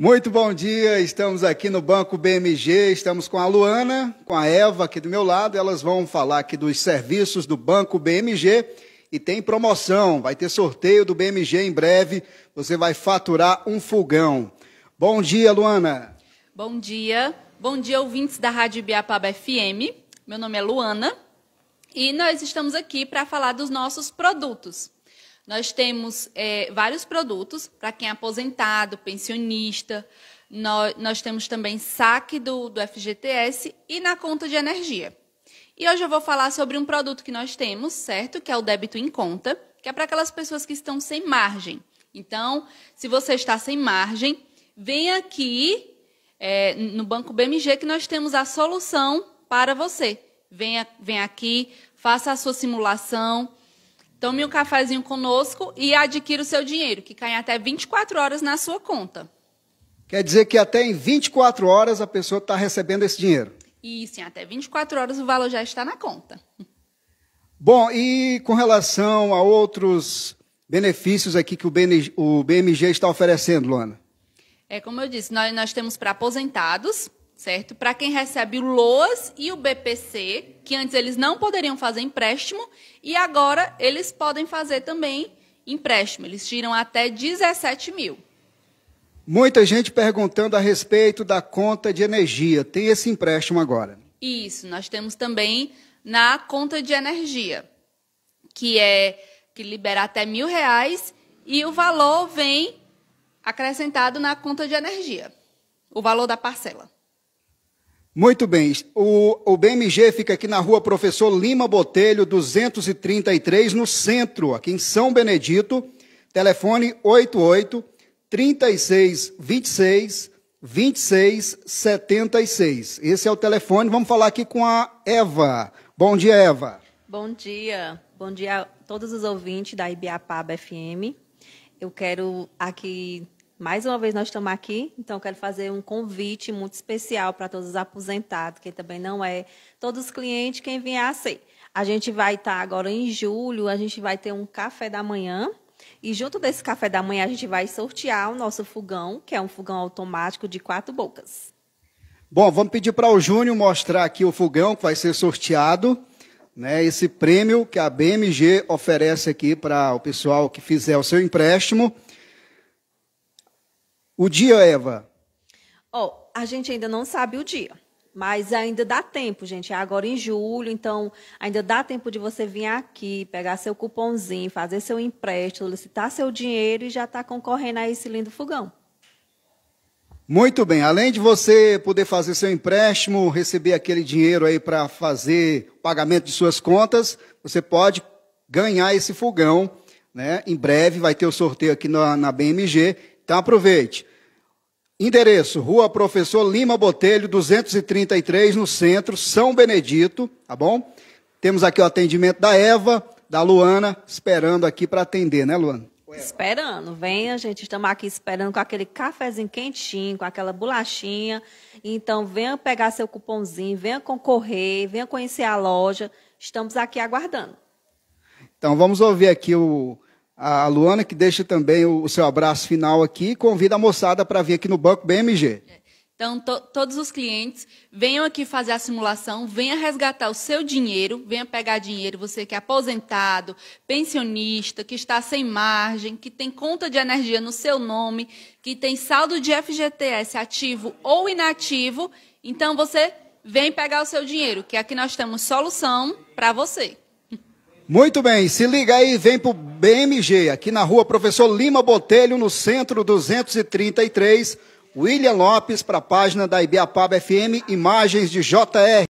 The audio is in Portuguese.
Muito bom dia, estamos aqui no Banco BMG, estamos com a Luana, com a Eva aqui do meu lado, elas vão falar aqui dos serviços do Banco BMG e tem promoção, vai ter sorteio do BMG em breve, você vai faturar um fogão. Bom dia, Luana. Bom dia, bom dia ouvintes da Rádio Biapaba FM, meu nome é Luana e nós estamos aqui para falar dos nossos produtos. Nós temos é, vários produtos para quem é aposentado, pensionista. Nós, nós temos também saque do, do FGTS e na conta de energia. E hoje eu vou falar sobre um produto que nós temos, certo? Que é o débito em conta, que é para aquelas pessoas que estão sem margem. Então, se você está sem margem, vem aqui é, no Banco BMG que nós temos a solução para você. Venha, vem aqui, faça a sua simulação Tome um cafezinho conosco e adquira o seu dinheiro, que cai até 24 horas na sua conta. Quer dizer que até em 24 horas a pessoa está recebendo esse dinheiro? Isso, em até 24 horas o valor já está na conta. Bom, e com relação a outros benefícios aqui que o, BMG está oferecendo, Luana? É, como eu disse, nós, nós temos para aposentados, certo? Para quem recebe o LOAS e o BPC, que antes eles não poderiam fazer empréstimo, e agora eles podem fazer também empréstimo. Eles tiram até 17 mil. Muita gente perguntando a respeito da conta de energia. Tem esse empréstimo agora? Isso, nós temos também na conta de energia, que é que libera até mil reais e o valor vem acrescentado na conta de energia, o valor da parcela. Muito bem. O, o BMG fica aqui na rua Professor Lima Botelho, 233, no centro, aqui em São Benedito. Telefone 88 36 26 26 76. Esse é o telefone. Vamos falar aqui com a Eva. Bom dia, Eva. Bom dia. Bom dia a todos os ouvintes da Ibiapaba FM. Eu quero aqui mais uma vez nós estamos aqui, então quero fazer um convite muito especial para todos os aposentados, que também não é todos os clientes quem vier a ser. A gente vai estar agora em julho, a gente vai ter um café da manhã, e junto desse café da manhã, a gente vai sortear o nosso fogão, que é um fogão automático de quatro bocas. Bom, vamos pedir para o Júnior mostrar aqui o fogão que vai ser sorteado. Né, esse prêmio que a BMG oferece aqui para o pessoal que fizer o seu empréstimo. O dia, Eva? Oh, a gente ainda não sabe o dia. Mas ainda dá tempo, gente. É agora em julho, então ainda dá tempo de você vir aqui, pegar seu cupomzinho, fazer seu empréstimo, licitar seu dinheiro e já estar tá concorrendo a esse lindo fogão. Muito bem. Além de você poder fazer seu empréstimo, receber aquele dinheiro aí para fazer o pagamento de suas contas, você pode ganhar esse fogão. Né? Em breve vai ter o sorteio aqui na, na BMG. Então aproveite. Endereço: Rua Professor Lima Botelho, 233, no centro, São Benedito, tá bom? Temos aqui o atendimento da Eva, da Luana, esperando aqui para atender, né, Luana? Esperando, venha, gente. Estamos aqui esperando com aquele cafezinho quentinho, com aquela bolachinha. Então, venha pegar seu cupomzinho, venha concorrer, venha conhecer a loja. Estamos aqui aguardando. Então, vamos ouvir aqui o a Luana, que deixa também o, seu abraço final aqui, convida a moçada para vir aqui no Banco BMG. Então, to, todos os clientes, venham aqui fazer a simulação, venha resgatar o seu dinheiro, venha pegar dinheiro, você que é aposentado, pensionista, que está sem margem, que tem conta de energia no seu nome, que tem saldo de FGTS ativo ou inativo. Então, você vem pegar o seu dinheiro, que aqui nós temos solução para você. Muito bem, se liga aí, vem pro BMG, aqui na rua Professor Lima Botelho, no centro 233, William Lopes, para a página da Ibiapaba FM, imagens de JR.